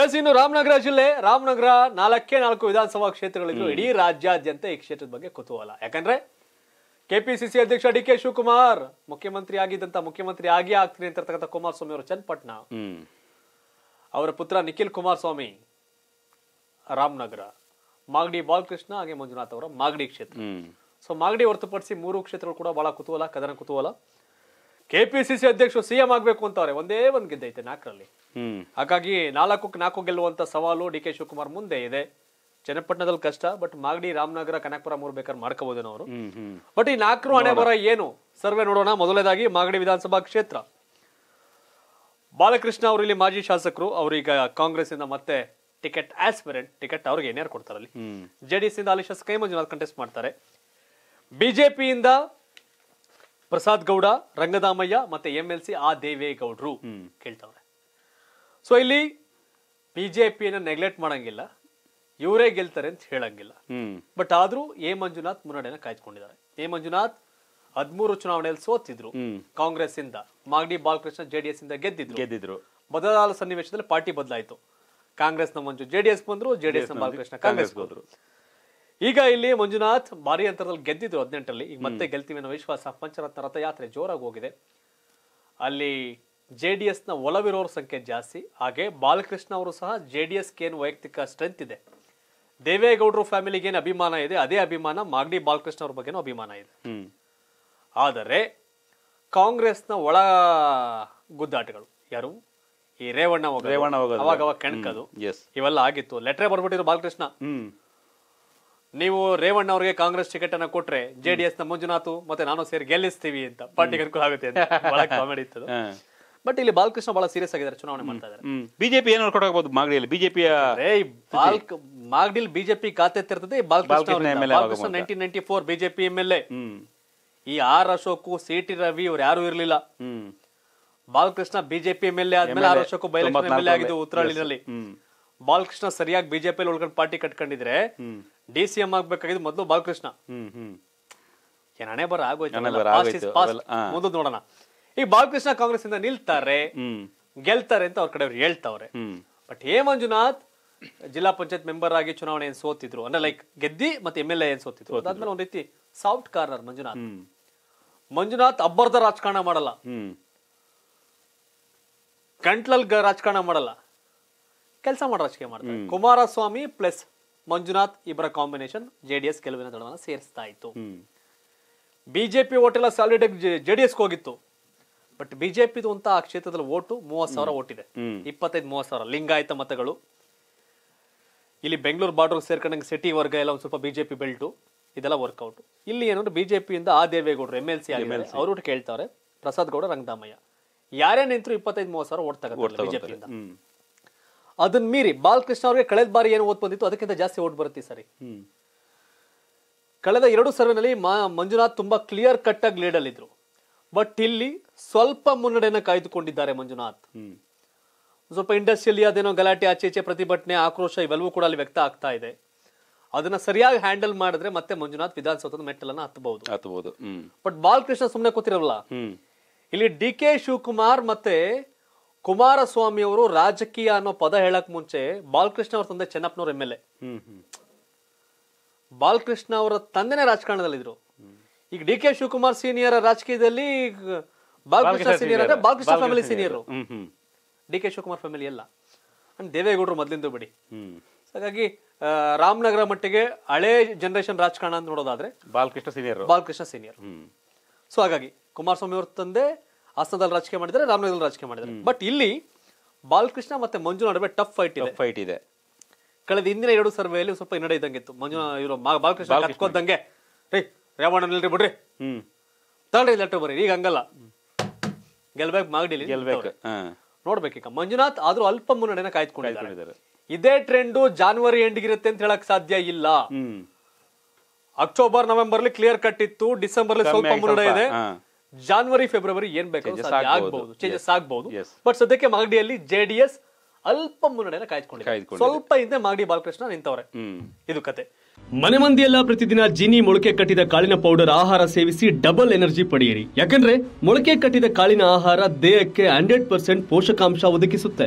S ಇನ್ನು ರಾಮನಗರ ಜಿಲ್ಲೆ ರಾಮನಗರ ನಾಲ್ಕೇ ನಾಲ್ಕು ವಿಧಾನಸಭಾ ಕ್ಷೇತ್ರಗಳಿದ್ರು ಇಡೀ ರಾಜ್ಯಾದ್ಯಂತ ಈ ಕ್ಷೇತ್ರದ ಬಗ್ಗೆ ಕುತೂಹಲ ಯಾಕಂದ್ರೆ ಕೆಪಿಸಿಸಿ ಅಧ್ಯಕ್ಷ ಡಿ ಕೆ ಶಿವಕುಮಾರ್ ಮುಖ್ಯಮಂತ್ರಿ ಆಗಿದ್ದಂತ ಮುಖ್ಯಮಂತ್ರಿ ಆಗಿ ಆಗ್ತೀನಿ ಅಂತಿರ್ತಕ್ಕಂಥ ಕುಮಾರಸ್ವಾಮಿ ಅವರು ಚನ್ನಪಟ್ಟಣ ಅವರ ಪುತ್ರ ನಿಖಿಲ್ ಕುಮಾರಸ್ವಾಮಿ ರಾಮನಗರ ಮಾಗಡಿ ಬಾಲಕೃಷ್ಣ ಹಾಗೆ ಮಂಜುನಾಥ್ ಅವರ ಮಾಗಡಿ ಕ್ಷೇತ್ರ ಸೊ ಮಾಗಡಿ ಹೊರತುಪಡಿಸಿ ಮೂರು ಕ್ಷೇತ್ರಗಳು ಕೂಡ ಬಹಳ ಕುತೂಹಲ ಕದನ ಕುತೂಹಲ ಕೆಪಿಸಿಸಿ ಅಧ್ಯಕ್ಷರು ಸಿಎಂ ಆಗ್ಬೇಕು ಅಂತವ್ರೆ ಒಂದೇ ಒಂದು ಗೆದ್ದೈತೆ ನಾಲ್ಕರಲ್ಲಿ ಹಾಗಾಗಿ ನಾಲ್ಕು ನಾಲ್ಕು ಗೆಲ್ಲುವಂತ ಸವಾಲು ಡಿ ಕೆ ಶಿವಕುಮಾರ್ ಮುಂದೆ ಇದೆ ಚನ್ನಪಟ್ಟಣದಲ್ಲಿ ಕಷ್ಟ ಬಟ್ ಮಾಗಡಿ ರಾಮನಗರ ಕನಕಪುರ ಮೂರು ಬೇಕಾದ್ರೆ ಮಾಡ್ಕೋಬಹುದೇನೋ ಅವರು ಬಟ್ ಈ ನಾಲ್ಕು ಹಣೆ ಬರ ಏನು ಸರ್ವೆ ನೋಡೋಣ ಮೊದಲನೇದಾಗಿ ಮಾಗಡಿ ವಿಧಾನಸಭಾ ಕ್ಷೇತ್ರ ಬಾಲಕೃಷ್ಣ ಅವರು ಇಲ್ಲಿ ಮಾಜಿ ಶಾಸಕರು ಈಗ ಕಾಂಗ್ರೆಸ್ ಇಂದ ಮತ್ತೆ ಟಿಕೆಟ್ ಆಸ್ಪಿರೆಂಟ್ ಟಿಕೆಟ್ ಅವ್ರಿಗೆ ಏನಾರು ಕೊಡ್ತಾರ ಅಲ್ಲಿ ಜೆಡಿಎಸ್ ಇಂದ ಅಲ್ಲಿ ಶಾಸಕ ಮಂಜುನಾಥ್ ಕಂಟೆಸ್ಟ್ ಮಾಡ್ತಾರೆ ಬಿಜೆಪಿಯಿಂದ ಪ್ರಸಾದ್ ಗೌಡ ರಂಗದಾಮಯ್ಯ ಮತ್ತೆ ಎಂ ಎಲ್ ಸಿ ಆ ದೇವೇಗೌಡರು ಕೇಳ್ತಾವ್ರೆ ಸೊ ಇಲ್ಲಿ ಬಿ ನೆಗ್ಲೆಕ್ಟ್ ಮಾಡಂಗಿಲ್ಲ ಇವರೇ ಗೆಲ್ತಾರೆ ಅಂತ ಹೇಳಂಗಿಲ್ಲ ಬಟ್ ಆದ್ರೂ ಎ ಮಂಜುನಾಥ್ ಮುನ್ನಡೆಯನ್ನ ಕಾಯ್ದುಕೊಂಡಿದ್ದಾರೆ ಎ ಮಂಜುನಾಥ್ ಹದಿಮೂರು ಚುನಾವಣೆಯಲ್ಲಿ ಸೋತಿದ್ರು ಕಾಂಗ್ರೆಸ್ ಇಂದ ಮಾಗಡಿ ಬಾಲಕೃಷ್ಣ ಜೆಡಿಎಸ್ ಇಂದ ಗೆದ್ದಿದ್ರು ಗೆದ್ದಿದ್ರು ಬದಲಾದ ಸನ್ನಿವೇಶದಲ್ಲಿ ಪಾರ್ಟಿ ಬದಲಾಯಿತು ಕಾಂಗ್ರೆಸ್ನ ಮಂಜು ಜೆಡಿಎಸ್ ಬಂದ್ರು ಜೆಡಿಎಸ್ ನ ಬಾಲಕೃಷ್ಣ ಕಾಂಗ್ರೆಸ್ ಬಂದ್ರು ಈಗ ಇಲ್ಲಿ ಮಂಜುನಾಥ್ ಭಾರಿ ಅಂತರದಲ್ಲಿ ಗೆದ್ದಿದ್ರು ಹದಿನೆಂಟರಲ್ಲಿ ಈಗ ಮತ್ತೆ ಗೆಲ್ತೀವಿ ಅನ್ನೋ ವಿಶ್ವಾಸ ಪಂಚರತ್ನ ರಥಯಾತ್ರೆ ಜೋರಾಗಿ ಹೋಗಿದೆ ಅಲ್ಲಿ ಜೆ ಡಿ ಎಸ್ನ ಒಲವಿರೋರ ಸಂಖ್ಯೆ ಜಾಸ್ತಿ ಹಾಗೆ ಬಾಲಕೃಷ್ಣ ಅವರು ಸಹ ಜೆ ಡಿ ಎಸ್ಗೆ ವೈಯಕ್ತಿಕ ಸ್ಟ್ರೆಂತ್ ಇದೆ ದೇವೇಗೌಡರು ಫ್ಯಾಮಿಲಿಗೆ ಏನು ಅಭಿಮಾನ ಇದೆ ಅದೇ ಅಭಿಮಾನ ಮಾಗಡಿ ಬಾಲಕೃಷ್ಣ ಅವ್ರ ಬಗ್ಗೆನೂ ಅಭಿಮಾನ ಇದೆ ಆದರೆ ಕಾಂಗ್ರೆಸ್ನ ಒಳ ಗುದ್ದಾಟಗಳು ಯಾರು ಈ ರೇವಣ್ಣ ರೇವಣ್ಣ ಅವಾಗ ಅವಾಗ ಕೆಣಕದು ಇವೆಲ್ಲ ಆಗಿತ್ತು ಲೆಟ್ರೆ ಬರ್ಬಿಟ್ಟಿದ್ರು ಬಾಲಕೃಷ್ಣ ನೀವು ರೇವಣ್ಣ ಅವರಿಗೆ ಕಾಂಗ್ರೆಸ್ ಟಿಕೆಟ್ ಅನ್ನ ಕೊಟ್ರೆ ಜೆಡಿಎಸ್ ನ ಮಂಜುನಾಥ್ ಮತ್ತೆ ನಾನು ಸೇರಿ ಗೆಲ್ಲಿಸ್ತೀವಿ ಅಂತ ಪಾರ್ಟಿಗೆ ಅನುಕೂಲ ಆಗುತ್ತೆ ಅಂತ ಕಾಮಿಡಿ ಇತ್ತು ಬಟ್ ಇಲ್ಲಿ ಬಾಲಕೃಷ್ಣ ಬಹಳ ಸೀರಿಯಸ್ ಆಗಿದ್ದಾರೆ ಚುನಾವಣೆ ಮಾಡ್ತಾ ಇದ್ದಾರೆ ಬಿಜೆಪಿ ಏನ್ ನೋಡ್ಕೊಟಾಗಬಹುದು ಮಾಗಡಿಯಲ್ಲಿ ಬಿಜೆಪಿಯ ಬಾಲ್ಕ್ ಮಾಗಡಿಲ್ ಬಿಜೆಪಿ ಖಾತೆ ತೆರ್ತದೆ Balakrishna ninety BJP M L ಈ R Ashok C T Ravi ಇವ್ರು ಯಾರು ಇರಲಿಲ್ಲ ಬಾಲಕೃಷ್ಣ ಬಿಜೆಪಿ ಎಂ ಎಲ್ ಆದ್ಮೇಲೆ ಆರ್ ಅಶೋಕ್ ಎಂಎಲ್ಎ ಆಗಿದ್ದು ಉತ್ತರಾಳಿನಲ್ಲಿ ಬಾಲಕೃಷ್ಣ ಸರಿಯಾಗಿ ಬಿಜೆಪಿ ಉಳ್ಕೊಂಡು ಪಾರ್ಟಿ ಕಟ್ಕೊಂಡಿದ್ರೆ ಡಿ ಸಿ ಎಂ ಆಗ್ಬೇಕಾಗಿದ್ದು ಮೊದಲು ಬಾಲಕೃಷ್ಣ ಏನ್ ಹಣೆ ಬರ ಆಗೋಯ್ತು ಮುಂದೆ ನೋಡೋಣ ಈ ಬಾಲಕೃಷ್ಣ ಕಾಂಗ್ರೆಸ್ ಇಂದ ನಿಲ್ತಾರೆ ಗೆಲ್ತಾರೆ ಅಂತ ಅವ್ರ ಅವ್ರು ಹೇಳ್ತಾವ್ರೆ ಬಟ್ ಹೇ ಮಂಜುನಾಥ್ ಜಿಲ್ಲಾ ಪಂಚಾಯತ್ ಮೆಂಬರ್ ಆಗಿ ಚುನಾವಣೆ ಏನ್ ಸೋತಿದ್ರು ಅಂದ್ರೆ ಲೈಕ್ ಗೆದ್ದಿ ಮತ್ತೆ ಎಂ ಎಲ್ ಎ ಏನ್ ಸೋತಿದ್ರು ಅದಾದ್ಮೇಲೆ ಒಂದ್ ರೀತಿ ಸಾಫ್ಟ್ ಕಾರ್ನರ್ ಮಂಜುನಾಥ್ ಮಂಜುನಾಥ್ ಅಬ್ಬರ್ದ ರಾಜಕಾರಣ ಮಾಡಲ್ಲ ಗಂಟ್ಲಲ್ ರಾಜಕಾರಣ ಮಾಡಲ್ಲ ಕೆಲಸ ಮಾಡೋ ರಾಜಕೀಯ ಮಾಡ್ತಾರೆ ಕುಮಾರಸ್ವಾಮಿ ಪ್ಲಸ್ ಮಂಜುನಾಥ್ ಇಬ್ಬರ ಕಾಂಬಿನೇಷನ್ ಜೆಡಿಎಸ್ ಕೆಲವಿನ ದಡವನ್ನು ಸೇರಿಸ್ತಾ ಇತ್ತು ಬಿಜೆಪಿ ಓಟೆಲ್ಲ ಸಾಲಿಡ್ ಜೆಡಿಎಸ್ ಹೋಗಿತ್ತು ಬಟ್ ಬಿಜೆಪಿದು ಅಂತ ಆ ಕ್ಷೇತ್ರದಲ್ಲಿ ಓಟು ಮೂವತ್ ಸಾವಿರ ಓಟಿದೆ ಇಪ್ಪತ್ತೈದು ಮೂವತ್ತು ಸಾವಿರ ಲಿಂಗಾಯತ ಮತಗಳು ಇಲ್ಲಿ ಬೆಂಗಳೂರು ಬಾರ್ಡರ್ ಸೇರ್ಕೊಂಡಂಗೆ ಸಿಟಿ ವರ್ಗ ಎಲ್ಲ ಒಂದು ಸ್ವಲ್ಪ ಬಿಜೆಪಿ ಬೆಲ್ಟು ಇದೆಲ್ಲ ವರ್ಕೌಟ್ ಇಲ್ಲಿ ಏನಂದ್ರೆ ಬಿಜೆಪಿಯಿಂದ ಆ ದೇವೇಗೌಡರು ಎಮ್ ಎಲ್ ಸಿ ಅವರು ಕೇಳ್ತಾರೆ ಪ್ರಸಾದ್ ಗೌಡ ರಂಗದಾಮಯ್ಯ ಯಾರೇ ನಿಂತರು ಇಪ್ಪತ್ತೈದು ಮೂವತ್ತು ಸಾವಿರ ಓಟ್ ತಗೋತಾರೆ ಬಿಜೆಪಿಯಿಂದ ಅದನ್ನ ಮೀರಿ ಬಾಲಕೃಷ್ಣ ಅವ್ರಿಗೆ ಕಳೆದ ಬಾರಿ ಏನು ಓದ್ ಬಂದಿತ್ತು ಅದಕ್ಕಿಂತ ಜಾಸ್ತಿ ಓಟ್ ಬರುತ್ತೆ ಸರಿ ಕಳೆದ ಎರಡು ಸರ್ವೆನಲ್ಲಿ ಮಂಜುನಾಥ್ ತುಂಬಾ ಕ್ಲಿಯರ್ ಕಟ್ ಆಗಿ ಲೀಡಲ್ಲಿದ್ರು ಬಟ್ ಇಲ್ಲಿ ಸ್ವಲ್ಪ ಮುನ್ನಡೆಯನ್ನು ಕಾಯ್ದುಕೊಂಡಿದ್ದಾರೆ ಮಂಜುನಾಥ್ ಸ್ವಲ್ಪ ಇಂಡಸ್ಟ್ರಿಯಲ್ಲಿ ಅದೇನೋ ಗಲಾಟೆ ಆಚೆ ಈಚೆ ಪ್ರತಿಭಟನೆ ಆಕ್ರೋಶ ಇವೆಲ್ಲವೂ ಕೂಡ ಅಲ್ಲಿ ವ್ಯಕ್ತ ಆಗ್ತಾ ಇದೆ ಅದನ್ನ ಸರಿಯಾಗಿ ಹ್ಯಾಂಡಲ್ ಮಾಡಿದ್ರೆ ಮತ್ತೆ ಮಂಜುನಾಥ್ ವಿಧಾನಸೌಧದ ಮೆಟ್ಟಲನ್ನ ಹತ್ತಬಹುದು ಹತ್ತಬಹುದು ಬಟ್ ಬಾಲಕೃಷ್ಣ ಸುಮ್ಮನೆ ಕೂತಿರಲ್ಲ ಇಲ್ಲಿ ಡಿ ಕೆ ಶಿವಕುಮಾರ್ ಮತ್ತೆ ಕುಮಾರಸ್ವಾಮಿ ಅವರು ರಾಜಕೀಯ ಅನ್ನೋ ಪದ ಹೇಳಕ್ ಮುಂಚೆ ಬಾಲಕೃಷ್ಣ ಅವರ ತಂದೆ ಚೆನ್ನಪ್ಪನವ್ರ ಎಂ ಎಲ್ ಎ ಬಾಲಕೃಷ್ಣ ಅವರ ತಂದೆನೇ ರಾಜಕಾರಣದಲ್ಲಿದ್ರು ಈಗ ಡಿ ಕೆ ಶಿವಕುಮಾರ್ ಸೀನಿಯರ್ ರಾಜಕೀಯದಲ್ಲಿ ಬಾಲಕೃಷ್ಣ ಸೀನಿಯರ್ ಅಂದ್ರೆ Balakrishna family senior D K Shivakumar family ಎಲ್ಲ ಅಂಡ್ ದೇವೇಗೌಡರು ಮೊದಲಿಂದ ಬಿಡಿ ಹಾಗಾಗಿ ರಾಮನಗರ ಮಟ್ಟಿಗೆ ಹಳೆ ಜನರೇಷನ್ ರಾಜಕಾರಣ ಅಂತ ನೋಡೋದಾದ್ರೆ Balakrishna senior Balakrishna senior so ಹಾಗಾಗಿ ಕುಮಾರಸ್ವಾಮಿ ಅವ್ರ ತಂದೆ ಹಾಸನದಲ್ಲಿ ರಾಜಕೀಯ ಮಾಡಿದ್ರೆ ರಾಮನಗರದಲ್ಲಿ ರಾಜಕೀಯ ಮಾಡಿದ್ದಾರೆ ಬಟ್ ಇಲ್ಲಿ ಬಾಲಕೃಷ್ಣ ಮತ್ತೆ ಮಂಜು ನಡುವೆ ಟಫ್ ಫೈಟ್ ಇದೆ ಫೈಟ್ ಇದೆ ಕಳೆದ ಹಿಂದಿನ ಎರಡು ಸರ್ವೆಯಲ್ಲಿ ಸ್ವಲ್ಪ ಹಿನ್ನಡೆ ಇದ್ದಂಗೆ ಇತ್ತು ಮಂಜು ಇವರು ಬಾಲಕೃಷ್ಣ ಕತ್ಕೋದಂಗೆ ರೇ ರೇವಣ್ಣ ಬಿಡ್ರಿ ಹ್ಮ್ ತಗೊಳ್ರಿ ಬರ್ರಿ ಈಗ ಹಂಗಲ್ಲ ಗೆಲ್ಬೇಕು ಮಾಗಡಿಲಿ ಗೆಲ್ಬೇಕು ನೋಡ್ಬೇಕೀಗ ಮಂಜುನಾಥ್ ಆದ್ರೂ ಅಲ್ಪ ಮುನ್ನಡೆನ ಕಾಯ್ದುಕೊಂಡಿದ್ದಾರೆ ಇದೇ ಟ್ರೆಂಡು ಜಾನ್ವರಿ ಇರುತ್ತೆ ಅಂತ ಹೇಳಕ್ ಸಾಧ್ಯ ಇಲ್ಲ ಅಕ್ಟೋಬರ್ ನವೆಂಬರ್ಲಿ ಕ್ಲಿಯರ್ ಕಟ್ ಇತ್ತು ಡಿಸೆಂಬರ್ ಸ್ವಲ್ಪ ಮುನ್ನಡೆ ಇದೆ ಜಾನ್ವರಿ ಫೆಬ್ರವರಿ ಏನ್ ಬೇಕು ಆಗ್ಬಹುದು ಚೇಂಜಸ್ ಆಗ್ಬಹುದು ಬಟ್ ಸದ್ಯಕ್ಕೆ ಮಾಗಡಿಯಲ್ಲಿ ಜೆಡಿಎಸ್ ಅಲ್ಪ ಮುನ್ನಡೆಯನ್ನು ಕಾಯ್ಕೊಂಡು ಸ್ವಲ್ಪ ಹಿಂದೆ ಮಾಗಡಿ ಬಾಲಕೃಷ್ಣ ನಿಂತವ್ರೆ ಇದು ಕತೆ ಮನೆ ಮಂದಿಯೆಲ್ಲ ಪ್ರತಿದಿನ ಜಿನಿ ಮೊಳಕೆ ಕಟ್ಟಿದ ಕಾಳಿನ ಪೌಡರ್ ಆಹಾರ ಸೇವಿಸಿ ಡಬಲ್ ಎನರ್ಜಿ ಪಡೆಯಿರಿ ಯಾಕಂದ್ರೆ ಮೊಳಕೆ ಕಟ್ಟಿದ ಕಾಳಿನ ಆಹಾರ ದೇಹಕ್ಕೆ ಹಂಡ್ರೆಡ್ ಪರ್ಸೆಂಟ್ ಪೋಷಕಾಂಶ ಒದಗಿಸುತ್ತೆ